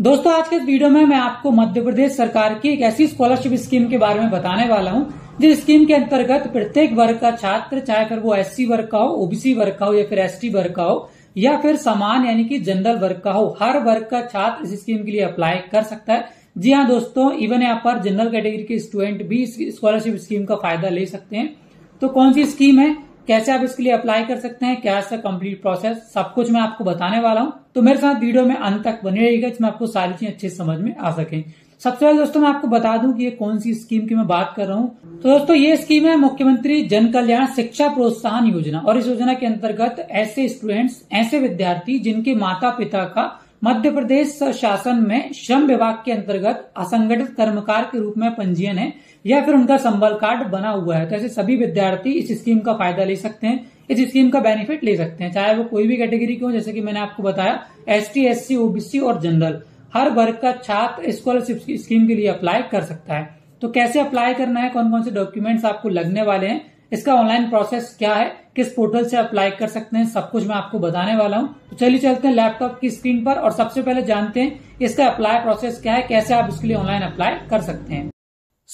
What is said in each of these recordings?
दोस्तों आज के इस वीडियो में मैं आपको मध्य प्रदेश सरकार की एक ऐसी स्कॉलरशिप स्कीम के बारे में बताने वाला हूं जिस स्कीम के अंतर्गत प्रत्येक वर्ग का छात्र चाहे फिर वो एससी वर्ग का हो ओबीसी वर्ग का हो या फिर एसटी वर्ग का हो या फिर समान यानी कि जनरल वर्ग का हो हर वर्ग का छात्र इस स्कीम के लिए अप्लाई कर सकता है जी हाँ दोस्तों इवन यहाँ पर जनरल कैटेगरी के स्टूडेंट भी स्कॉलरशिप स्कीम का फायदा ले सकते हैं तो कौन सी स्कीम है कैसे आप इसके लिए अप्लाई कर सकते हैं क्या इसका कंप्लीट प्रोसेस सब कुछ मैं आपको बताने वाला हूं तो मेरे साथ वीडियो में अंत तक बने रहिएगा जिसमें आपको सारी चीजें अच्छे समझ में आ सके सबसे पहले दोस्तों मैं आपको बता दूं कि ये कौन सी स्कीम की मैं बात कर रहा हूं तो दोस्तों ये स्कीम है मुख्यमंत्री जन कल्याण शिक्षा प्रोत्साहन योजना और इस योजना के अंतर्गत ऐसे स्टूडेंट्स ऐसे विद्यार्थी जिनके माता पिता का मध्य प्रदेश शासन में श्रम विभाग के अंतर्गत असंगठित कर्मकार के रूप में पंजीयन है या फिर उनका संबल कार्ड बना हुआ है तो ऐसे सभी विद्यार्थी इस स्कीम का फायदा ले सकते हैं इस स्कीम का बेनिफिट ले सकते हैं चाहे वो कोई भी कैटेगरी के हो जैसे कि मैंने आपको बताया S T S C OBC और जनरल हर वर्ग का छात्र स्कॉलरशिप स्कीम के लिए अप्लाई कर सकता है तो कैसे अप्लाई करना है कौन कौन से डॉक्यूमेंट्स आपको लगने वाले हैं इसका ऑनलाइन प्रोसेस क्या है किस पोर्टल से अप्लाई कर सकते हैं सब कुछ मैं आपको बताने वाला हूँ तो चलिए चलते हैं लैपटॉप की स्क्रीन पर और सबसे पहले जानते हैं इसका अप्लाई प्रोसेस क्या है कैसे आप इसके लिए ऑनलाइन अप्लाई कर सकते हैं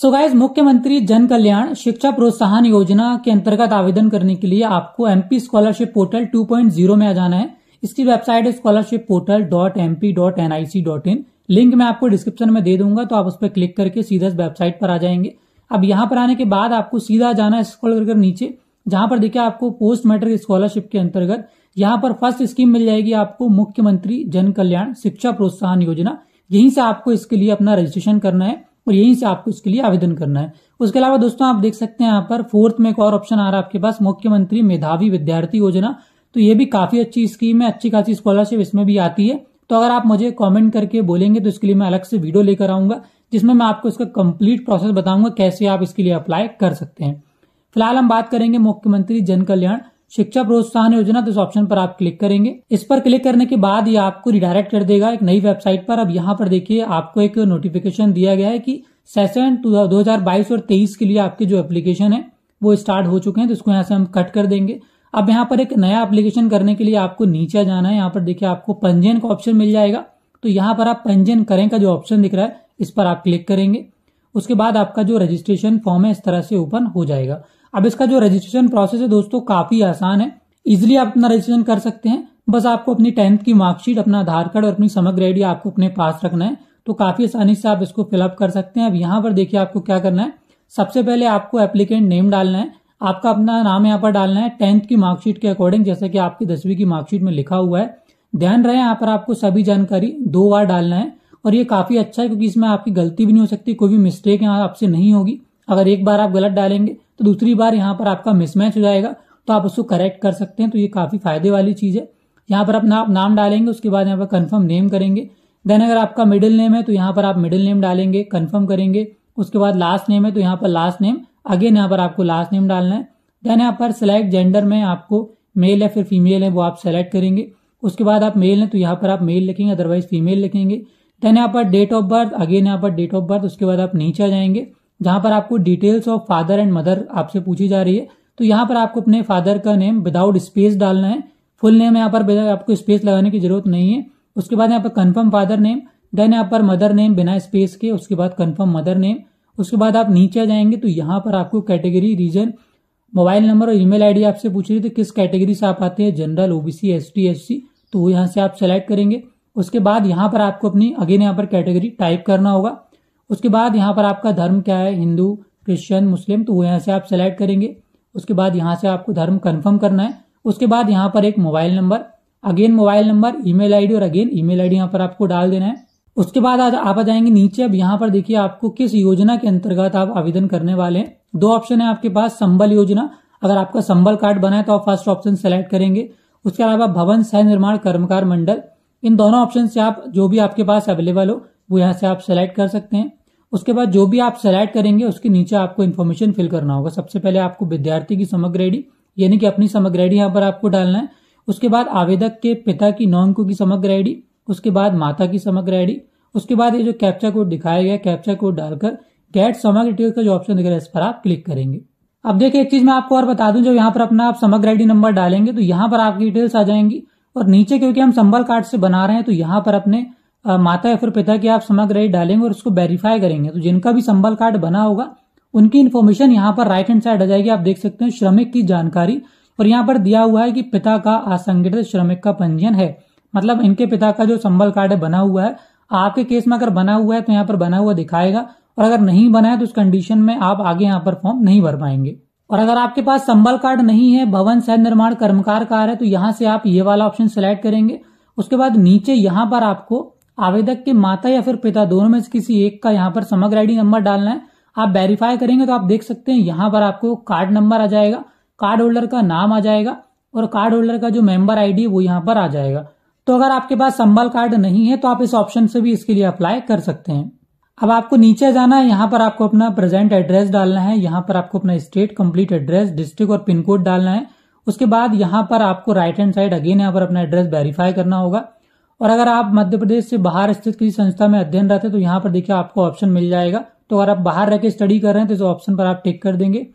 सो गाइज मुख्यमंत्री जन कल्याण शिक्षा प्रोत्साहन योजना के अंतर्गत आवेदन करने के लिए आपको एमपी स्कॉलरशिप पोर्टल 2.0 में आ जाना है इसकी वेबसाइट है scholarship portal dot MP dot NIC dot in link मैं आपको डिस्क्रिप्शन में दे दूंगा तो आप उस पर क्लिक करके सीधा वेबसाइट पर आ जाएंगे अब यहां पर आने के बाद आपको सीधा जाना है स्कॉल कर नीचे जहां पर देखिए आपको पोस्ट मैट्रिक स्कॉलरशिप के अंतर्गत यहां पर फर्स्ट स्कीम मिल जाएगी आपको मुख्यमंत्री जन कल्याण शिक्षा प्रोत्साहन योजना यहीं से आपको इसके लिए अपना रजिस्ट्रेशन करना है और यहीं से आपको इसके लिए आवेदन करना है उसके अलावा दोस्तों आप देख सकते हैं यहाँ पर फोर्थ में एक और ऑप्शन आ रहा है आपके पास मुख्यमंत्री मेधावी विद्यार्थी योजना तो ये भी काफी अच्छी स्कीम है अच्छी खासी स्कॉलरशिप इसमें भी आती है तो अगर आप मुझे कमेंट करके बोलेंगे तो इसके लिए मैं अलग से वीडियो लेकर आऊंगा जिसमें मैं आपको इसका कंप्लीट प्रोसेस बताऊंगा कैसे आप इसके लिए अप्लाई कर सकते हैं फिलहाल हम बात करेंगे मुख्यमंत्री जन कल्याण शिक्षा प्रोत्साहन योजना तो इस ऑप्शन पर आप क्लिक करेंगे इस पर क्लिक करने के बाद ये आपको रिडायरेक्ट कर देगा एक नई वेबसाइट पर अब यहाँ पर देखिए आपको एक नोटिफिकेशन दिया गया है कि सेशन 2022 और 23 के लिए आपके जो एप्लीकेशन है वो स्टार्ट हो चुके हैं तो इसको यहाँ से हम कट कर देंगे अब यहाँ पर एक नया एप्लीकेशन करने के लिए आपको नीचे जाना है यहाँ पर देखिए आपको पंजीयन का ऑप्शन मिल जाएगा तो यहाँ पर आप पंजीयन करें का जो ऑप्शन दिख रहा है इस पर आप क्लिक करेंगे उसके बाद आपका जो रजिस्ट्रेशन फॉर्म है इस तरह से ओपन हो जाएगा अब इसका जो रजिस्ट्रेशन प्रोसेस है दोस्तों काफी आसान है इजिली आप अपना रजिस्ट्रेशन कर सकते हैं बस आपको अपनी टेंथ की मार्कशीट अपना आधार कार्ड और अपनी समग्र आईडी आपको अपने पास रखना है तो काफी आसानी से आप इसको फिलअप कर सकते हैं अब यहाँ पर देखिए आपको क्या करना है सबसे पहले आपको एप्लीकेंट नेम डालना है आपका अपना नाम यहाँ पर डालना है टेंथ की मार्कशीट के अकॉर्डिंग जैसे कि आपकी दसवीं की मार्कशीट में लिखा हुआ है ध्यान रहे यहाँ पर आपको सभी जानकारी दो बार डालना है और ये काफ़ी अच्छा है क्योंकि इसमें आपकी गलती भी नहीं हो सकती कोई भी मिस्टेक यहाँ आपसे नहीं होगी अगर एक बार आप गलत डालेंगे तो दूसरी बार यहाँ पर आपका मिसमैच हो जाएगा तो आप उसको करेक्ट कर सकते हैं तो ये काफ़ी फायदे वाली चीज़ है यहाँ पर अपना आप नाम डालेंगे उसके बाद यहाँ पर कन्फर्म नेम करेंगे देन अगर आपका मिडिल नेम है तो यहाँ पर आप मिडिल नेम डालेंगे कन्फर्म करेंगे उसके बाद लास्ट नेम है तो यहाँ पर लास्ट नेम अगेन यहाँ पर आपको लास्ट नेम डालना है देन यहाँ पर सिलेक्ट जेंडर में आपको मेल है फिर फीमेल है वो आप सेलेक्ट करेंगे उसके बाद आप मेल हैं तो यहाँ पर आप मेल लिखेंगे अदरवाइज फीमेल लिखेंगे देन यहाँ पर डेट ऑफ बर्थ अगेन यहाँ पर डेट ऑफ बर्थ उसके बाद आप नीचे जाएंगे जहां पर आपको details of father and mother आपसे पूछी जा रही है तो यहाँ पर आपको अपने फादर का नेम विदाउट स्पेस डालना है फुल नेम यहाँ पर आपको स्पेस लगाने की जरूरत नहीं है उसके बाद यहाँ पर कन्फर्म फादर नेम देन यहाँ पर मदर नेम बिना स्पेस के उसके बाद कन्फर्म मदर नेम उसके बाद आप नीचे जाएंगे तो यहाँ पर आपको कैटेगरी रीजन मोबाइल नंबर और ईमेल आईडी आपसे पूछ रही थी तो किस कैटेगरी से आप आते हैं जनरल ओबीसी एस टी तो वो यहाँ से आप सेलेक्ट करेंगे उसके बाद यहाँ पर आपको अपनी अगेन यहाँ पर कैटेगरी टाइप करना होगा उसके बाद यहाँ पर आपका धर्म क्या है हिंदू क्रिश्चियन मुस्लिम तो वो यहाँ से आप सेलेक्ट करेंगे उसके बाद यहाँ से आपको धर्म कन्फर्म करना है उसके बाद यहाँ पर एक mobile number again mobile number email ID और अगेन ईमेल आईडी यहाँ पर आपको डाल देना है उसके बाद आज आप आ जाएंगे नीचे अब यहाँ पर देखिए आपको किस योजना के अंतर्गत आप आवेदन करने वाले हैं दो ऑप्शन है आपके पास संबल योजना अगर आपका संबल कार्ड बना है तो आप फर्स्ट ऑप्शन सेलेक्ट करेंगे उसके अलावा भवन सह निर्माण कर्मकार मंडल इन दोनों ऑप्शन से आप जो भी आपके पास अवेलेबल हो वो यहाँ से आप सेलेक्ट कर सकते हैं उसके बाद जो भी आप सेलेक्ट करेंगे उसके नीचे आपको इन्फॉर्मेशन फिल करना होगा सबसे पहले आपको विद्यार्थी की समग्र आईडी यानी कि अपनी समग्र आईडी यहाँ पर आपको डालना है उसके बाद आवेदक के पिता की नौ अंकों की समग्र आईडी उसके बाद माता की समग्र आईडी उसके बाद ये जो कैप्चा कोड दिखाया गया कैप्चा कोड डालकर गेट समग्र डिटेल का जो ऑप्शन दिख रहा है इस पर आप क्लिक करेंगे अब देखिए एक चीज मैं आपको और बता दूं जब यहाँ पर अपना आप समग्र आईडी नंबर डालेंगे तो यहाँ पर आपकी डिटेल्स आ जाएंगी और नीचे क्योंकि हम संबल कार्ड से बना रहे हैं तो यहाँ पर अपने माता या फिर पिता की आप समग्र आई डालेंगे और उसको वेरीफाई करेंगे तो जिनका भी संबल कार्ड बना होगा उनकी इन्फॉर्मेशन यहाँ पर राइट हैंड साइड आ जाएगी आप देख सकते हैं श्रमिक की जानकारी और यहाँ पर दिया हुआ है कि पिता का असंगठित श्रमिक का पंजीयन है मतलब इनके पिता का जो संबल कार्ड है बना हुआ है आपके केस में अगर बना हुआ है तो यहाँ पर बना हुआ दिखाएगा और अगर नहीं बना है तो उस कंडीशन में आप आगे यहाँ पर फॉर्म नहीं भर पाएंगे और अगर आपके पास संबल कार्ड नहीं है भवन सह निर्माण कर्मकार कार है तो यहां से आप ये वाला ऑप्शन सिलेक्ट करेंगे उसके बाद नीचे यहां पर आपको आवेदक के माता या फिर पिता दोनों में से किसी एक का यहाँ पर समग्र आईडी नंबर डालना है आप वेरीफाई करेंगे तो आप देख सकते हैं यहाँ पर आपको कार्ड नंबर आ जाएगा कार्ड होल्डर का नाम आ जाएगा और कार्ड होल्डर का जो मेंबर आईडी वो यहाँ पर आ जाएगा तो अगर आपके पास संबल कार्ड नहीं है तो आप इस ऑप्शन से भी इसके लिए अप्लाई कर सकते हैं अब आपको नीचे जाना है यहाँ पर आपको अपना प्रेजेंट एड्रेस डालना है यहाँ पर आपको अपना स्टेट कंप्लीट एड्रेस डिस्ट्रिक्ट और पिन कोड डालना है उसके बाद यहाँ पर आपको राइट हैंड साइड अगेन यहाँ पर अपना एड्रेस वेरीफाई करना होगा और अगर आप मध्य प्रदेश से बाहर स्थित किसी संस्था में अध्ययन रहते तो यहाँ पर देखिए आपको ऑप्शन मिल जाएगा तो अगर आप बाहर रहकर स्टडी कर रहे हैं तो इस ऑप्शन पर आप टिक कर देंगे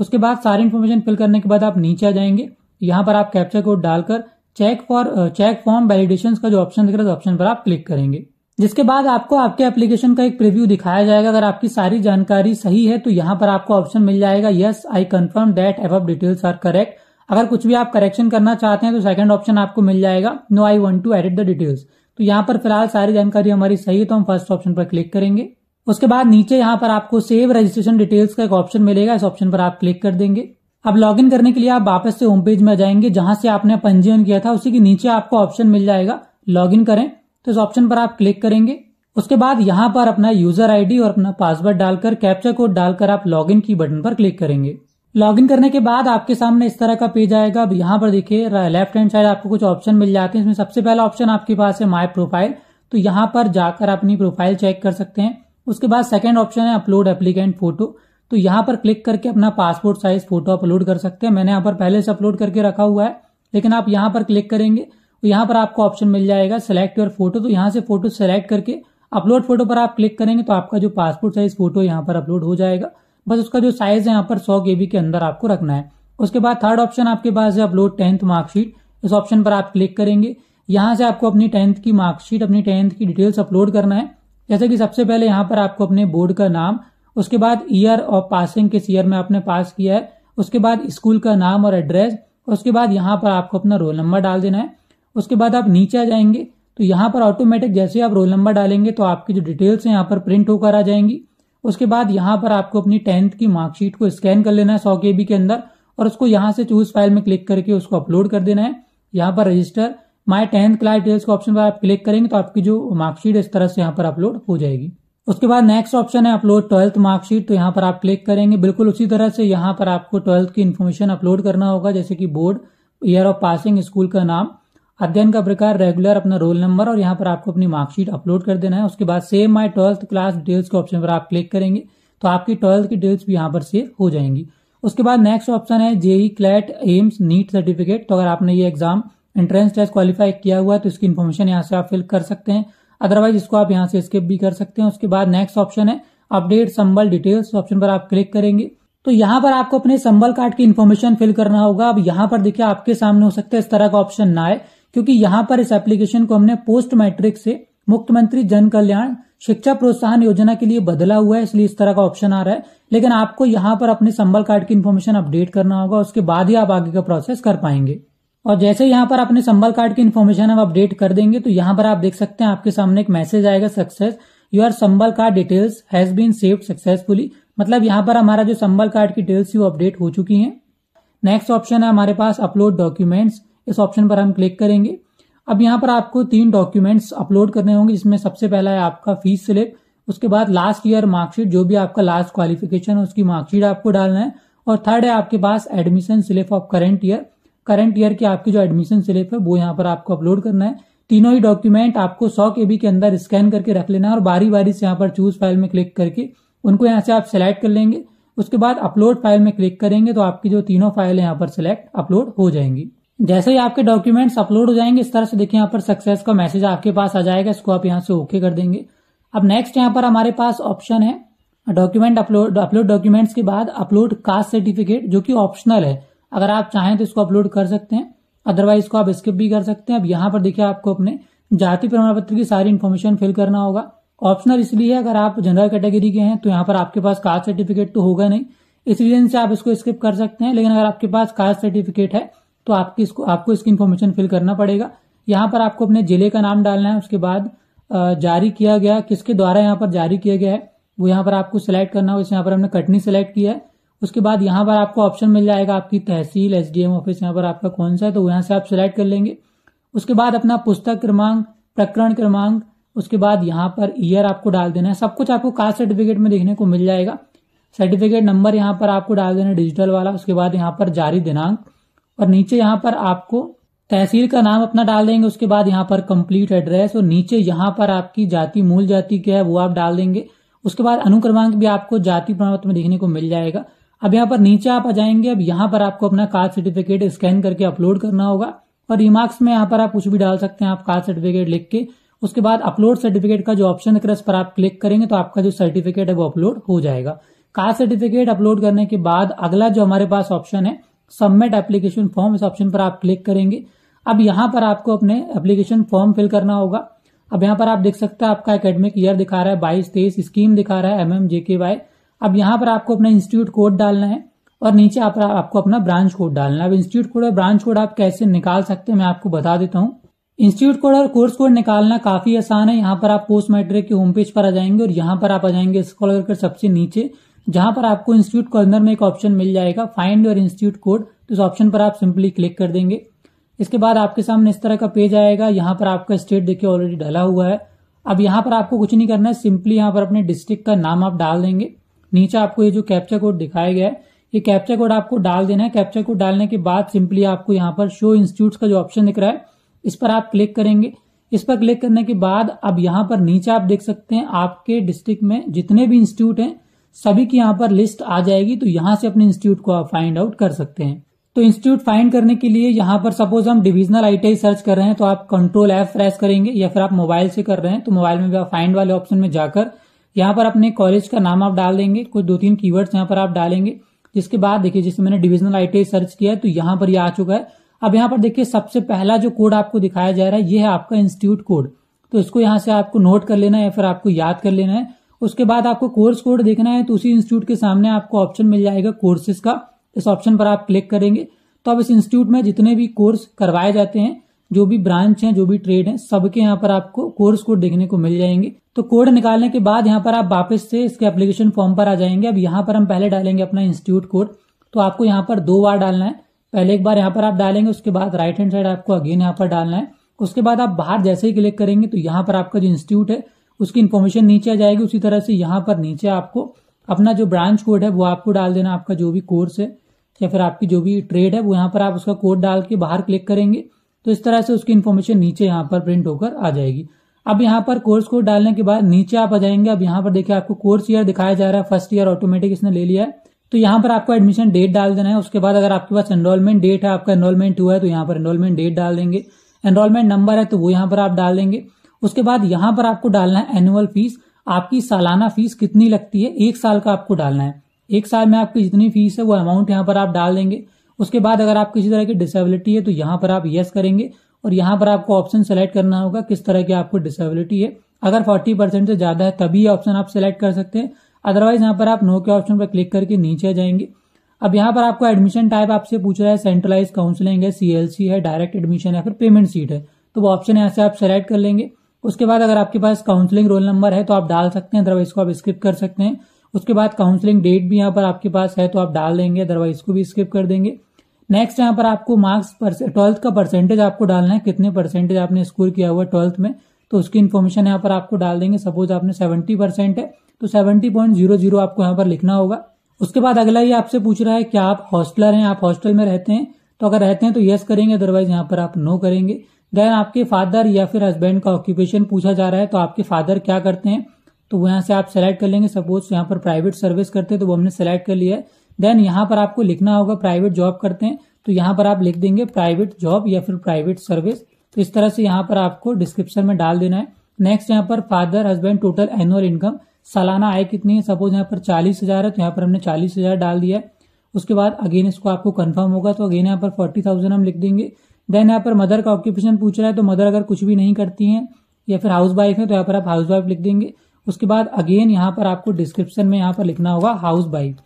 उसके बाद सारी इन्फॉर्मेशन फिल करने के बाद आप नीचे आ जाएंगे यहाँ पर आप कैप्चर कोड डालकर check for check form validation का जो ऑप्शन दिख रहा है उस ऑप्शन पर आप क्लिक करेंगे जिसके बाद आपको आपके एप्लीकेशन का एक प्रीव्यू दिखाया जाएगा अगर आपकी सारी जानकारी सही है तो यहाँ पर आपको ऑप्शन मिल जाएगा yes I confirm that above details are correct अगर कुछ भी आप करेक्शन करना चाहते हैं तो सेकंड ऑप्शन आपको मिल जाएगा no I want to edit the details तो यहाँ पर फिलहाल सारी जानकारी हमारी सही है तो हम फर्स्ट ऑप्शन पर क्लिक करेंगे उसके बाद नीचे यहाँ पर आपको सेव रजिस्ट्रेशन डिटेल्स का एक ऑप्शन मिलेगा इस ऑप्शन पर आप क्लिक कर देंगे अब लॉगिन करने के लिए आप वापस से होम पेज में जाएंगे जहां से आपने पंजीयन किया था उसी के नीचे आपको ऑप्शन मिल जाएगा लॉगिन करें तो इस ऑप्शन पर आप क्लिक करेंगे उसके बाद यहां पर अपना यूजर आईडी और अपना पासवर्ड डालकर कैप्चा कोड डालकर आप लॉगिन की बटन पर क्लिक करेंगे लॉगिन करने के बाद आपके सामने इस तरह का पेज आएगा अब यहाँ पर देखिए लेफ्ट हैंड साइड आपको कुछ ऑप्शन मिल जाते हैं इसमें सबसे पहला ऑप्शन आपके पास है माई प्रोफाइल तो यहाँ पर जाकर अपनी प्रोफाइल चेक कर सकते हैं उसके बाद सेकेंड ऑप्शन है अपलोड एप्लीकेंट फोटो तो यहाँ पर क्लिक करके अपना पासपोर्ट साइज फोटो अपलोड कर सकते हैं मैंने यहाँ पर पहले से अपलोड करके रखा हुआ है लेकिन आप यहाँ पर क्लिक करेंगे तो यहाँ पर आपको ऑप्शन मिल जाएगा सिलेक्ट योर फोटो तो यहाँ से फोटो सेलेक्ट करके अपलोड फोटो पर आप क्लिक करेंगे तो आपका जो पासपोर्ट साइज फोटो यहाँ पर अपलोड हो जाएगा बस उसका जो साइज है यहाँ पर सौ के के अंदर आपको रखना है उसके बाद थर्ड ऑप्शन आपके पास है अपलोड टेंथ मार्कशीट इस ऑप्शन पर आप क्लिक करेंगे यहाँ से आपको अपनी टेंथ की मार्कशीट अपनी टेंथ की डिटेल्स अपलोड करना है जैसे कि सबसे पहले यहाँ पर आपको अपने बोर्ड का नाम उसके बाद ईयर ऑफ पासिंग किस ईयर में आपने पास किया है उसके बाद स्कूल का नाम और एड्रेस उसके बाद यहाँ पर आपको अपना रोल नंबर डाल देना है उसके बाद आप नीचे आ जाएंगे तो यहाँ पर ऑटोमेटिक जैसे आप रोल नंबर डालेंगे तो आपकी जो डिटेल्स हैं यहाँ पर प्रिंट होकर आ जाएंगी उसके बाद यहाँ पर आपको अपनी टेंथ की मार्कशीट को स्कैन कर लेना है सौ के के अंदर और उसको यहाँ से चूज फाइल में क्लिक करके उसको अपलोड कर देना है यहाँ पर register my tenth class details के ऑप्शन पर आप क्लिक करेंगे तो आपकी जो मार्कशीट इस तरह से यहाँ पर अपलोड हो जाएगी उसके बाद नेक्स्ट ऑप्शन है अपलोड ट्वेल्थ मार्कशीट तो यहाँ पर आप क्लिक करेंगे बिल्कुल उसी तरह से यहाँ पर आपको ट्वेल्थ की इन्फॉर्मेशन अपलोड करना होगा जैसे कि board year of passing school का नाम अध्ययन का प्रकार रेगुलर अपना रोल नंबर और यहाँ पर आपको अपनी मार्कशीट अपलोड कर देना है उसके बाद save my twelfth class details के ऑप्शन पर आप क्लिक करेंगे तो आपकी ट्वेल्थ की डिटेल्स भी यहाँ पर सेव हो जाएंगी उसके बाद नेक्स्ट ऑप्शन है JEE CLAT AIIMS NEET certificate तो अगर आपने ये एग्जाम एंट्रेंस टेस्ट क्वालिफाई किया हुआ है तो इसकी इन्फॉर्मेशन यहाँ से आप फिल कर सकते हैं अदरवाइज इसको आप यहाँ से स्किप भी कर सकते हैं उसके बाद नेक्स्ट ऑप्शन है अपडेट संबल डिटेल्स ऑप्शन पर आप क्लिक करेंगे तो यहाँ पर आपको अपने संबल कार्ड की इन्फॉर्मेशन फिल करना होगा अब यहाँ पर देखिए आपके सामने हो सकता है इस तरह का ऑप्शन ना आए क्योंकि यहाँ पर इस एप्लीकेशन को हमने पोस्ट मैट्रिक से मुख्यमंत्री जन कल्याण शिक्षा प्रोत्साहन योजना के लिए बदला हुआ है इसलिए इस तरह का ऑप्शन आ रहा है लेकिन आपको यहाँ पर अपने संबल कार्ड की इन्फॉर्मेशन अपडेट करना होगा उसके बाद ही आप आगे का प्रोसेस कर पाएंगे और जैसे यहाँ पर अपने संबल कार्ड की इन्फॉर्मेशन हम अपडेट कर देंगे तो यहाँ पर आप देख सकते हैं आपके सामने एक मैसेज आएगा success your Sambal card details has been saved successfully मतलब यहाँ पर हमारा जो संबल कार्ड की डिटेल्स वो अपडेट हो चुकी है नेक्स्ट ऑप्शन है हमारे पास अपलोड डॉक्यूमेंट्स इस ऑप्शन पर हम क्लिक करेंगे अब यहाँ पर आपको तीन डॉक्यूमेंट्स अपलोड करने होंगे जिसमें सबसे पहला है आपका फीस स्लिप उसके बाद लास्ट ईयर मार्कशीट जो भी आपका लास्ट क्वालिफिकेशन है उसकी मार्कशीट आपको डालना है और थर्ड है आपके पास admission slip of current year current year की आपकी जो एडमिशन स्लिप है वो यहाँ पर आपको अपलोड करना है तीनों ही डॉक्यूमेंट आपको सौ के बी के अंदर स्कैन करके रख लेना है और बारी बारी से यहाँ पर चूज फाइल में क्लिक करके उनको यहाँ से आप सिलेक्ट कर लेंगे उसके बाद अपलोड फाइल में क्लिक करेंगे तो आपकी जो तीनों फाइल यहाँ पर सिलेक्ट अपलोड हो जाएंगी जैसे ही आपके डॉक्यूमेंट्स अपलोड हो जाएंगे इस तरह से देखिए यहाँ पर सक्सेस का मैसेज आपके पास आ जाएगा इसको आप यहाँ से ओके कर देंगे अब नेक्स्ट यहाँ पर हमारे पास ऑप्शन है डॉक्यूमेंट अपलोड अपलोड डॉक्यूमेंट्स के बाद अपलोड कास्ट सर्टिफिकेट जो कि ऑप्शनल है अगर आप चाहें तो इसको अपलोड कर सकते हैं अदरवाइज इसको आप स्किप भी कर सकते हैं अब यहाँ पर देखिए आपको अपने जाति प्रमाण पत्र की सारी इन्फॉर्मेशन फिल करना होगा ऑप्शनल इसलिए अगर आप जनरल कैटेगरी के हैं तो यहाँ पर आपके पास कास्ट सर्टिफिकेट तो होगा नहीं इस रीजन से आप इसको स्किप कर सकते हैं लेकिन अगर आपके पास कास्ट सर्टिफिकेट है तो आपकी इसको आपको इसकी इन्फॉर्मेशन फिल करना पड़ेगा यहाँ पर आपको अपने जिले का नाम डालना है उसके बाद जारी किया गया किसके द्वारा यहाँ पर जारी किया गया है वो यहाँ पर आपको सिलेक्ट करना हो यहाँ पर हमने कटनी सिलेक्ट किया है उसके बाद यहाँ पर आपको ऑप्शन मिल जाएगा आपकी तहसील एसडीएम ऑफिस यहाँ पर आपका कौन सा है तो यहाँ से आप सिलेक्ट कर लेंगे उसके बाद अपना पुस्तक क्रमांक प्रकरण क्रमांक उसके बाद यहाँ पर ईयर आपको डाल देना है सब कुछ आपको कास्ट सर्टिफिकेट में देखने को मिल जाएगा सर्टिफिकेट नंबर यहाँ पर आपको डाल देना डिजिटल वाला उसके बाद यहाँ पर जारी दिनांक और नीचे यहाँ पर आपको तहसील का नाम अपना डाल देंगे उसके बाद यहाँ पर कंप्लीट एड्रेस और नीचे यहाँ पर आपकी जाति मूल जाति क्या है वो आप डाल देंगे उसके बाद अनुक्रमांक भी आपको जाति प्रमाण पत्र में देखने को मिल जाएगा अब यहाँ पर नीचे आप आ जाएंगे अब यहाँ पर आपको अपना कास्ट सर्टिफिकेट स्कैन करके अपलोड करना होगा और रिमार्क्स में यहाँ पर आप कुछ भी डाल सकते हैं आप कास्ट सर्टिफिकेट लिख के उसके बाद अपलोड सर्टिफिकेट का जो ऑप्शन है उस पर आप क्लिक करेंगे तो आपका जो सर्टिफिकेट है वो अपलोड हो जाएगा कास्ट सर्टिफिकेट अपलोड करने के बाद अगला जो हमारे पास ऑप्शन है सबमिट एप्लीकेशन फॉर्म इस ऑप्शन पर आप क्लिक करेंगे अब यहाँ पर आपको अपने एप्लीकेशन फॉर्म फिल करना होगा अब यहाँ पर आप देख सकते हैं आपका एकेडमिक ईयर दिखा रहा है बाईस तेईस स्कीम दिखा रहा है एम एम के वाई अब यहाँ पर आपको अपना इंस्टीट्यूट कोड डालना है और नीचे आप, आपको अपना ब्रांच कोड डालना है अब इंस्टीट्यूट कोड और ब्रांच कोड आप कैसे निकाल सकते हैं मैं आपको बता देता हूँ इंस्टीट्यूट कोड और कोर्स कोड निकालना काफी आसान है यहाँ पर आप पोस्ट मैट्रिक के होम पेज पर आ जाएंगे और यहाँ पर आप आ जाएंगे स्कॉलर कर सबसे नीचे जहां पर आपको इंस्टीट्यूट कॉर्नर में एक ऑप्शन मिल जाएगा फाइंड योर इंस्टीट्यूट कोड तो इस ऑप्शन पर आप सिंपली क्लिक कर देंगे इसके बाद आपके सामने इस तरह का पेज आएगा यहाँ पर आपका स्टेट देखिए ऑलरेडी ढला हुआ है अब यहाँ पर आपको कुछ नहीं करना है सिंपली यहाँ पर अपने डिस्ट्रिक्ट का नाम आप डाल देंगे नीचे आपको ये जो कैप्चा कोड दिखाया गया है ये कैप्चा कोड आपको डाल देना है कैप्चा कोड डालने के बाद सिंपली आपको यहाँ पर शो इंस्टीट्यूट का जो ऑप्शन दिख रहा है इस पर आप क्लिक करेंगे इस पर क्लिक करने के बाद अब यहाँ पर नीचे आप देख सकते हैं आपके डिस्ट्रिक्ट में जितने भी इंस्टीट्यूट हैं सभी की यहाँ पर लिस्ट आ जाएगी तो यहाँ से अपने इंस्टीट्यूट को आप फाइंड आउट कर सकते हैं तो इंस्टीट्यूट फाइंड करने के लिए यहाँ पर सपोज हम डिविजनल आईटीआई सर्च कर रहे हैं तो आप कंट्रोल एफ प्रेस करेंगे या फिर आप मोबाइल से कर रहे हैं तो मोबाइल में भी आप फाइंड वाले ऑप्शन में जाकर यहाँ पर अपने कॉलेज का नाम आप डाल देंगे कुछ दो तीन कीवर्ड्स यहाँ पर आप डालेंगे जिसके बाद देखिए जैसे मैंने डिविजनल आईटीआई सर्च किया है तो यहाँ पर ये यह आ चुका है अब यहाँ पर देखिए सबसे पहला जो कोड आपको दिखाया जा रहा है ये है आपका इंस्टीट्यूट कोड तो इसको यहाँ से आपको नोट कर लेना है या फिर आपको याद कर लेना है उसके बाद आपको कोर्स कोड देखना है तो उसी इंस्टीट्यूट के सामने आपको ऑप्शन मिल जाएगा कोर्सेज का इस ऑप्शन पर आप क्लिक करेंगे तो अब इस इंस्टीट्यूट में जितने भी कोर्स करवाए जाते हैं जो भी ब्रांच है जो भी ट्रेड है सबके यहाँ पर आपको कोर्स कोड देखने को मिल जाएंगे तो कोड निकालने के बाद यहाँ पर आप वापस से इसके एप्लीकेशन फॉर्म पर आ जाएंगे अब यहाँ पर हम पहले डालेंगे अपना इंस्टीट्यूट कोड तो आपको यहाँ पर दो बार डालना है पहले एक बार यहाँ पर आप डालेंगे उसके बाद राइट हैंड साइड आपको अगेन यहाँ पर डालना है उसके बाद आप बाहर जैसे ही क्लिक करेंगे तो यहाँ पर आपका जो इंस्टीट्यूट है उसकी इन्फॉर्मेशन नीचे आ जाएगी उसी तरह से यहाँ पर नीचे आपको अपना जो ब्रांच कोड है वो आपको डाल देना आपका जो भी कोर्स है या फिर आपकी जो भी ट्रेड है वो यहाँ पर आप उसका कोड डाल के बाहर क्लिक करेंगे तो इस तरह से उसकी इन्फॉर्मेशन नीचे यहाँ पर प्रिंट होकर आ जाएगी अब यहाँ पर कोर्स कोड डालने के बाद नीचे आप आ जाएंगे अब यहाँ पर देखिए आपको कोर्स ईयर दिखाया जा रहा है फर्स्ट ईयर ऑटोमेटिक इसने ले लिया है तो यहाँ पर आपको एडमिशन डेट डाल देना है उसके बाद अगर आपके पास एनरोलमेंट डेट है आपका एनरोलमेंट हुआ है तो यहाँ पर एनरोलमेंट डेट डाल देंगे एनरोलमेंट नंबर है तो वो यहाँ पर आप डाल देंगे उसके बाद यहां पर आपको डालना है एनुअल फीस आपकी सालाना फीस कितनी लगती है एक साल का आपको डालना है एक साल में आपकी जितनी फीस है वो अमाउंट यहाँ पर आप डाल देंगे उसके बाद अगर आप किसी तरह की डिसेबिलिटी है तो यहाँ पर आप येस करेंगे और यहाँ पर आपको ऑप्शन सेलेक्ट करना होगा किस तरह की आपको डिसेबिलिटी है अगर 40 परसेंट से ज्यादा है तभी ऑप्शन आप सेलेक्ट कर सकते हैं अदरवाइज यहाँ पर आप नो के ऑप्शन पर क्लिक करके नीचे जाएंगे अब यहाँ पर आपको एडमिशन टाइप आपसे पूछ रहा है सेंट्रलाइज काउंसलिंग है सीएलसी है डायरेक्ट एडमिशन है फिर पेमेंट सीट है तो वो ऑप्शन यहाँ से आप सेलेक्ट कर लेंगे उसके बाद अगर आपके पास काउंसलिंग रोल नंबर है तो आप डाल सकते हैं अदरवाइज को आप स्किप कर सकते हैं उसके बाद काउंसलिंग डेट भी यहाँ पर आपके पास है तो आप डाल देंगे अदरवाइज को भी स्किप कर देंगे नेक्स्ट यहाँ पर आपको मार्क्स ट्वेल्थ का परसेंटेज आपको डालना है कितने परसेंटेज आपने स्कोर किया हुआ है ट्वेल्थ में तो उसकी इन्फॉर्मेशन यहाँ पर आपको डाल देंगे सपोज आपने सेवेंटी परसेंट है तो सेवेंटी पॉइंट जीरो जीरो आपको यहाँ पर लिखना होगा उसके बाद अगला ये आपसे पूछ रहा है कि आप हॉस्टलर हैं आप हॉस्टल में रहते हैं तो अगर रहते हैं तो यस करेंगे अदरवाइज यहाँ पर आप नो करेंगे देन आपके फादर या फिर हस्बैंड का ऑक्यूपेशन पूछा जा रहा है तो आपके फादर क्या करते हैं तो यहाँ से आप सेलेक्ट कर लेंगे सपोज यहाँ पर प्राइवेट सर्विस करते हैं तो वो हमने सेलेक्ट कर लिया है देन यहाँ पर आपको लिखना होगा प्राइवेट जॉब करते हैं तो यहाँ पर आप लिख देंगे प्राइवेट जॉब या फिर प्राइवेट सर्विस तो इस तरह से यहाँ पर आपको डिस्क्रिप्शन में डाल देना है नेक्स्ट यहाँ पर father husband total annual income सालाना आय कितनी है सपोज यहाँ पर चालीस हजार है तो यहाँ पर हमने चालीस हजार डाल दिया है उसके बाद अगेन इसको आपको कंफर्म होगा तो अगेन यहाँ पर फोर्टी थाउजेंड हम लिख देंगे देन यहाँ पर मदर का ऑक्यूपेशन पूछ रहा है तो मदर अगर कुछ भी नहीं करती हैं या फिर हाउस वाइफ है तो यहाँ पर आप हाउस वाइफ लिख देंगे उसके बाद अगेन यहाँ पर आपको डिस्क्रिप्शन में यहाँ पर लिखना होगा हाउस वाइफ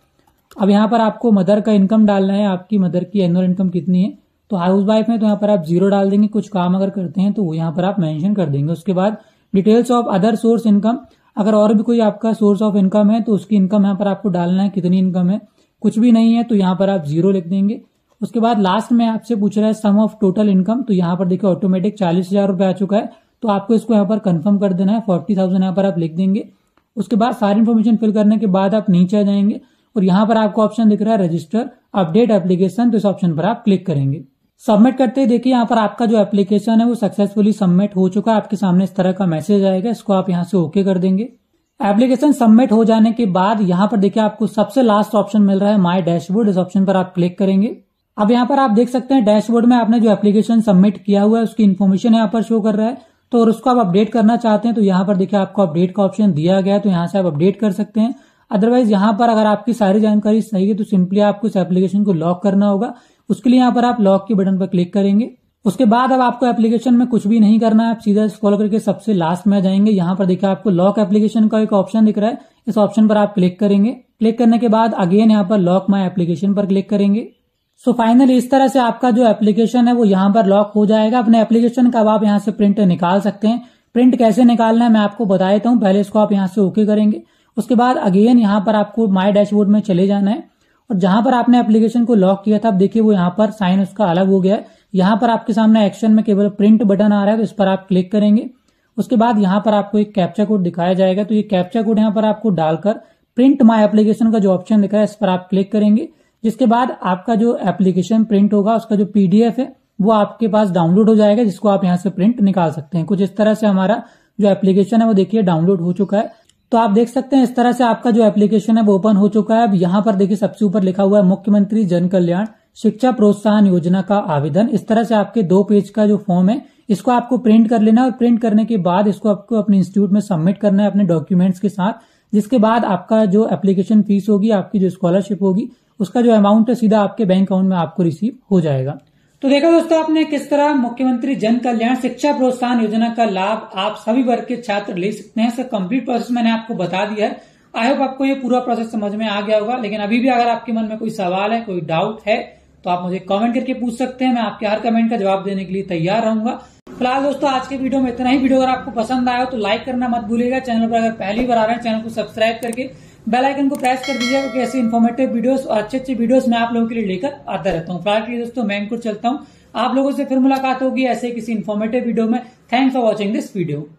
अब यहाँ पर आपको मदर का इनकम डालना है आपकी मदर की एनुअल इनकम कितनी है तो हाउस वाइफ है तो यहाँ पर आप जीरो डाल देंगे कुछ काम अगर करते हैं तो वो यहाँ पर आप मेंशन कर देंगे उसके बाद details of other source income अगर और भी कोई आपका सोर्स ऑफ इनकम है तो उसकी इनकम यहाँ पर आपको डालना है कितनी इनकम है कुछ भी नहीं है तो यहाँ पर आप जीरो लिख देंगे उसके बाद लास्ट में आपसे पूछ रहा है सम ऑफ टोटल इनकम तो यहाँ पर देखिए ऑटोमेटिक चालीस हजार रुपये आ चुका है तो आपको इसको यहाँ पर कंफर्म कर देना है फोर्टी थाउजेंड यहाँ पर आप लिख देंगे उसके बाद सारी इन्फॉर्मेशन फिल करने के बाद आप नीचे आ जाएंगे और यहाँ पर आपको ऑप्शन दिख रहा है रजिस्टर अपडेट एप्लीकेशन तो इस ऑप्शन पर आप क्लिक करेंगे सबमिट करते ही देखिए यहाँ पर आपका जो एप्लीकेशन है वो सक्सेसफुली सबमिट हो चुका है आपके सामने इस तरह का मैसेज आएगा इसको आप यहाँ से ओके कर देंगे एप्लीकेशन सबमिट हो जाने के बाद यहाँ पर देखिए आपको सबसे लास्ट ऑप्शन मिल रहा है माई डैशबोर्ड इस ऑप्शन पर आप क्लिक करेंगे अब यहाँ पर आप देख सकते हैं डैशबोर्ड में आपने जो एप्लीकेशन सबमिट किया हुआ है उसकी इन्फॉर्मेशन यहाँ पर शो कर रहा है तो और उसको आप अपडेट करना चाहते हैं तो यहाँ पर देखिए आपको अपडेट का ऑप्शन दिया गया है तो यहाँ से आप अपडेट कर सकते हैं अदरवाइज यहाँ पर अगर आपकी सारी जानकारी सही है तो सिंपली आपको इस एप्लीकेशन को लॉक करना होगा उसके लिए यहाँ पर आप लॉक के बटन पर क्लिक करेंगे उसके बाद अब आपको एप्लीकेशन में कुछ भी नहीं करना है आप सीधा स्कॉल करके सबसे लास्ट में आ जाएंगे यहाँ पर देखिए आपको लॉक एप्लीकेशन का एक ऑप्शन दिख रहा है इस ऑप्शन पर आप क्लिक करेंगे क्लिक करने के बाद अगेन यहाँ पर लॉक माई एप्लीकेशन पर क्लिक करेंगे सो फाइनली इस तरह से आपका जो एप्लीकेशन है वो यहाँ पर लॉक हो जाएगा अपने एप्लीकेशन का अब आप यहाँ से प्रिंट निकाल सकते हैं प्रिंट कैसे निकालना है मैं आपको बता देता तो हूँ पहले इसको आप यहाँ से ओके करेंगे उसके बाद अगेन यहाँ पर आपको माई डैशबोर्ड में चले जाना है और जहां पर आपने एप्लीकेशन को लॉक किया था अब देखिए वो यहाँ पर साइन उसका अलग हो गया है यहाँ पर आपके सामने एक्शन में केवल प्रिंट बटन आ रहा है तो इस पर आप क्लिक करेंगे उसके बाद यहाँ पर आपको एक कैप्चा कोड दिखाया जाएगा तो ये कैप्चा कोड यहाँ पर आपको डालकर प्रिंट माई एप्लीकेशन का जो ऑप्शन दिखा है इस पर आप क्लिक करेंगे जिसके बाद आपका जो एप्लीकेशन प्रिंट होगा उसका जो पीडीएफ है वो आपके पास डाउनलोड हो जाएगा जिसको आप यहाँ से प्रिंट निकाल सकते हैं कुछ इस तरह से हमारा जो एप्लीकेशन है वो देखिए डाउनलोड हो चुका है तो आप देख सकते हैं इस तरह से आपका जो एप्लीकेशन है वो ओपन हो चुका है अब यहाँ पर देखिए सबसे ऊपर लिखा हुआ है मुख्यमंत्री जन कल्याण शिक्षा प्रोत्साहन योजना का आवेदन इस तरह से आपके दो पेज का जो फॉर्म है इसको आपको प्रिंट कर लेना है और प्रिंट करने के बाद इसको आपको अपने इंस्टीट्यूट में सबमिट करना है अपने डॉक्यूमेंट्स के साथ जिसके बाद आपका जो एप्लीकेशन फीस होगी आपकी जो स्कॉलरशिप होगी उसका जो अमाउंट है सीधा आपके बैंक अकाउंट में आपको रिसीव हो जाएगा तो देखा दोस्तों आपने किस तरह मुख्यमंत्री जन कल्याण शिक्षा प्रोत्साहन योजना का लाभ आप सभी वर्ग के छात्र ले सकते हैं कम्प्लीट कंप्लीट प्रोसेस मैंने आपको बता दिया है आई होप आपको ये पूरा प्रोसेस समझ में आ गया होगा लेकिन अभी भी अगर आपके मन में कोई सवाल है कोई डाउट है तो आप मुझे कमेंट करके पूछ सकते हैं मैं आपके हर कमेंट का जवाब देने के लिए तैयार रहूंगा फिलहाल दोस्तों आज के वीडियो में इतना ही वीडियो अगर आपको पसंद आया हो तो लाइक करना मत भूलिएगा चैनल पर अगर पहली बार आ रहे हैं चैनल को सब्सक्राइब करके बेल आइकन को प्रेस कर दीजिए क्योंकि ऐसे इन्फॉर्मेटिव वीडियोस और अच्छे अच्छे वीडियोस मैं आप लोगों के लिए लेकर आता रहता हूँ फिलहाल के लिए दोस्तों मैं इनको चलता हूँ आप लोगों से फिर मुलाकात होगी ऐसे किसी इन्फॉर्मेटिव वीडियो में thanks for watching this video